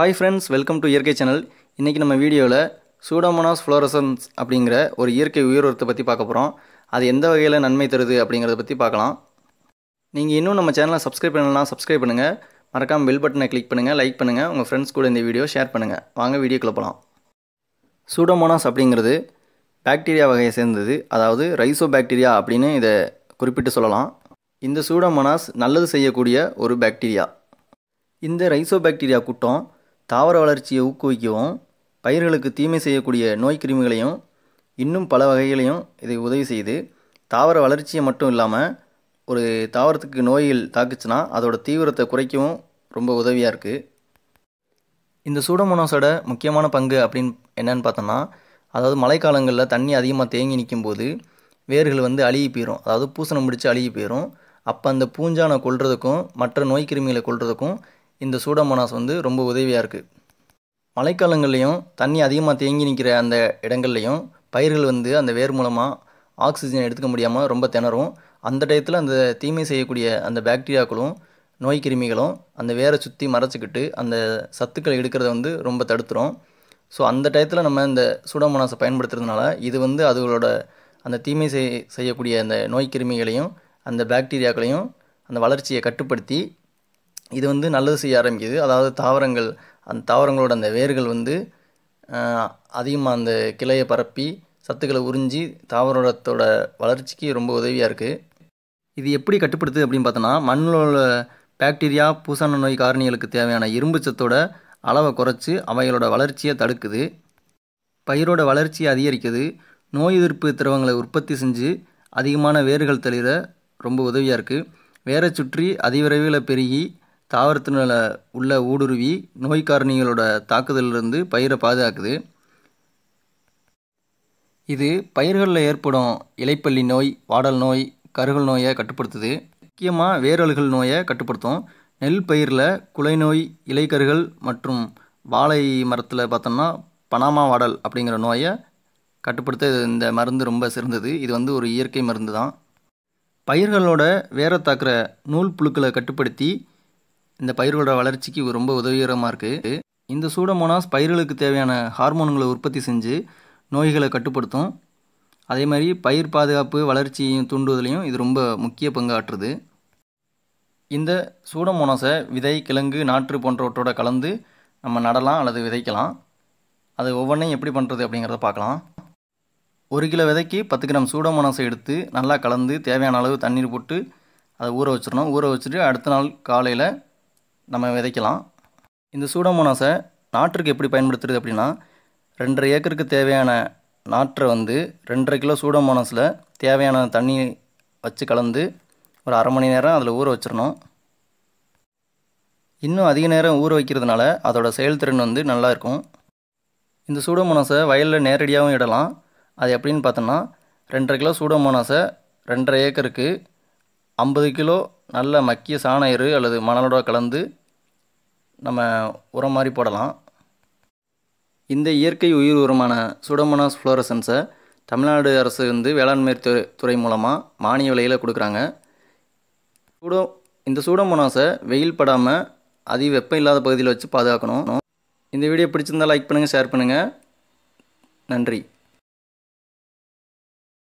hi friends welcome to இயற்கை channel இன்றைக்கி நம்ம வீடியோவில் சூடோமோனாஸ் ஃப்ளோரசன்ஸ் அப்படிங்கிற ஒரு இயற்கை உயிர் உரத்தை பற்றி பார்க்க போகிறோம் அது எந்த வகையில் நன்மை தருது அப்படிங்கிறத பற்றி பார்க்கலாம் நீங்கள் இன்னும் நம்ம சேனலை சப்ஸ்கிரைப் பண்ணலாம் சப்ஸ்கிரைப் பண்ணுங்கள் மறக்காமல் பெல் பட்டனை கிளிக் பண்ணுங்கள் லைக் பண்ணுங்கள் உங்கள் ஃப்ரெண்ட்ஸ் கூட இந்த வீடியோ ஷேர் பண்ணுங்கள் வாங்க வீடியோக்குள்ளே போகலாம் சூடோமோனாஸ் அப்படிங்கிறது பாக்டீரியா வகையை சேர்ந்தது அதாவது ரைசோ பாக்டீரியா அப்படின்னு இதை குறிப்பிட்டு சொல்லலாம் இந்த சூடோமோனாஸ் நல்லது செய்யக்கூடிய ஒரு பாக்டீரியா இந்த ரைசோ பாக்டீரியா கூட்டம் தாவர வளர்ச்சியை ஊக்குவிக்கவும் பயிர்களுக்கு தீமை செய்யக்கூடிய நோய் கிருமிகளையும் இன்னும் பல வகைகளையும் இதை உதவி செய்து தாவர வளர்ச்சியை மட்டும் இல்லாமல் ஒரு தாவரத்துக்கு நோய்கள் தாக்குச்சுன்னா அதோடய தீவிரத்தை குறைக்கவும் ரொம்ப உதவியாக இருக்குது இந்த சூடமோனாஸோட முக்கியமான பங்கு அப்படின்னு என்னன்னு பார்த்தோம்னா அதாவது மழைக்காலங்களில் தண்ணி அதிகமாக தேங்கி நிற்கும் போது வேர்கள் வந்து அழுகி போயிடும் அதாவது பூசணம் முடித்து அழுகி போயிடும் அப்போ அந்த பூஞ்சானை கொள்றதுக்கும் மற்ற நோய் கிருமிகளை கொள்றதுக்கும் இந்த சூடமோனாஸ் வந்து ரொம்ப உதவியாக இருக்குது மழைக்காலங்கள்லேயும் தண்ணி அதிகமாக தேங்கி நிற்கிற அந்த இடங்கள்லையும் பயிர்கள் வந்து அந்த வேர் மூலமாக ஆக்சிஜன் எடுத்துக்க முடியாமல் ரொம்ப திணறும் அந்த டயத்தில் அந்த தீமை செய்யக்கூடிய அந்த பாக்டீரியாக்களும் நோய் கிருமிகளும் அந்த வேரை சுற்றி மறைச்சிக்கிட்டு அந்த சத்துக்களை எடுக்கிறத வந்து ரொம்ப தடுத்துரும் ஸோ அந்த டயத்தில் நம்ம இந்த சூடமோனாஸை பயன்படுத்துறதுனால இது வந்து அதுகளோட அந்த தீமை செய்யக்கூடிய அந்த நோய் கிருமிகளையும் அந்த பாக்டீரியாக்களையும் அந்த வளர்ச்சியை கட்டுப்படுத்தி இது வந்து நல்லது செய்ய ஆரம்பிக்குது அதாவது தாவரங்கள் அந்த தாவரங்களோட அந்த வேர்கள் வந்து அதிகமாக அந்த கிளையை பரப்பி சத்துக்களை உறிஞ்சி தாவரத்தோட வளர்ச்சிக்கு ரொம்ப உதவியாக இருக்குது இது எப்படி கட்டுப்படுத்துது அப்படின்னு பார்த்தோன்னா மண்ணில் பாக்டீரியா பூசான நோய் காரணிகளுக்கு தேவையான இரும்பு சத்தோட அளவை குறைச்சி அவைகளோட வளர்ச்சியை தடுக்குது பயிரோட வளர்ச்சியை அதிகரிக்குது நோய் எதிர்ப்பு திரவங்களை உற்பத்தி செஞ்சு அதிகமான வேர்கள் தெளிர ரொம்ப உதவியாக இருக்குது வேரை சுற்றி அதிவிரைவில் பெருகி தாவரத்தினால உள்ள ஊடுருவி நோய் காரணிகளோட தாக்குதலிருந்து பயிரை பாதுகாக்குது இது பயிர்களில் ஏற்படும் இலைப்பள்ளி நோய் வாடல் நோய் கருகல் நோயை கட்டுப்படுத்துது முக்கியமாக வேரல்கள் நோயை கட்டுப்படுத்தும் நெல் பயிரில் குலை நோய் இலைக்கருகள் மற்றும் வாழை மரத்தில் பார்த்தோம்னா பனாமா வாடல் அப்படிங்கிற நோயை கட்டுப்படுத்த இந்த மருந்து ரொம்ப சிறந்தது இது வந்து ஒரு இயற்கை மருந்து தான் பயிர்களோட வேற தாக்குற நூல் புழுக்களை கட்டுப்படுத்தி இந்த பயிர்களோட வளர்ச்சிக்கு ரொம்ப உதவிகரமாக இருக்குது இந்த சூடமோனாஸ் பயிர்களுக்கு தேவையான ஹார்மோன்களை உற்பத்தி செஞ்சு நோய்களை கட்டுப்படுத்தும் அதே மாதிரி பயிர் பாதுகாப்பு வளர்ச்சியையும் தூண்டுவதிலையும் இது ரொம்ப முக்கிய பங்காற்றுது இந்த சூடமோனாஸை விதை கிழங்கு நாற்று போன்றவற்றோட கலந்து நம்ம நடலாம் அல்லது விதைக்கலாம் அது ஒவ்வொன்றையும் எப்படி பண்ணுறது அப்படிங்கிறத பார்க்கலாம் ஒரு கிலோ விதைக்கு பத்து கிராம் சூடமோனாஸை எடுத்து நல்லா கலந்து தேவையான அளவு தண்ணீர் போட்டு அதை ஊற வச்சிடணும் ஊற வச்சுட்டு அடுத்த நாள் காலையில் நம்ம விதைக்கலாம் இந்த சூடோமோனாஸை நாற்றுக்கு எப்படி பயன்படுத்துறது அப்படின்னா ரெண்டரை ஏக்கருக்கு தேவையான நாற்றை வந்து ரெண்டரை கிலோ சூடோமோனாஸில் தேவையான தண்ணி வச்சு கலந்து ஒரு அரை மணி நேரம் அதில் ஊற வச்சிடணும் இன்னும் அதிக நேரம் ஊற வைக்கிறதுனால அதோடய செயல்திறன் வந்து நல்லா இருக்கும் இந்த சூடோமோனாஸை வயலில் நேரடியாகவும் இடலாம் அது எப்படின்னு பார்த்தோம்னா ரெண்டரை கிலோ சூடோமோனாஸை ரெண்டரை ஏக்கருக்கு ஐம்பது கிலோ நல்ல மக்கிய சாணயிறு அல்லது மணலோட கலந்து நம்ம உரம் மாதிரி போடலாம் இந்த இயற்கை உயிர் உரமான சுடமனாஸ் ஃப்ளோரசன்ஸை தமிழ்நாடு அரசு வந்து வேளாண்மை துறை மூலமாக மானிய விலையில் கொடுக்குறாங்க சூடோ இந்த சூடமோனாஸை வெயில் படாமல் அதிக வெப்பம் இல்லாத பகுதியில் வச்சு பாதுகாக்கணும் இந்த வீடியோ பிடிச்சிருந்தால் லைக் பண்ணுங்கள் ஷேர் பண்ணுங்கள் நன்றி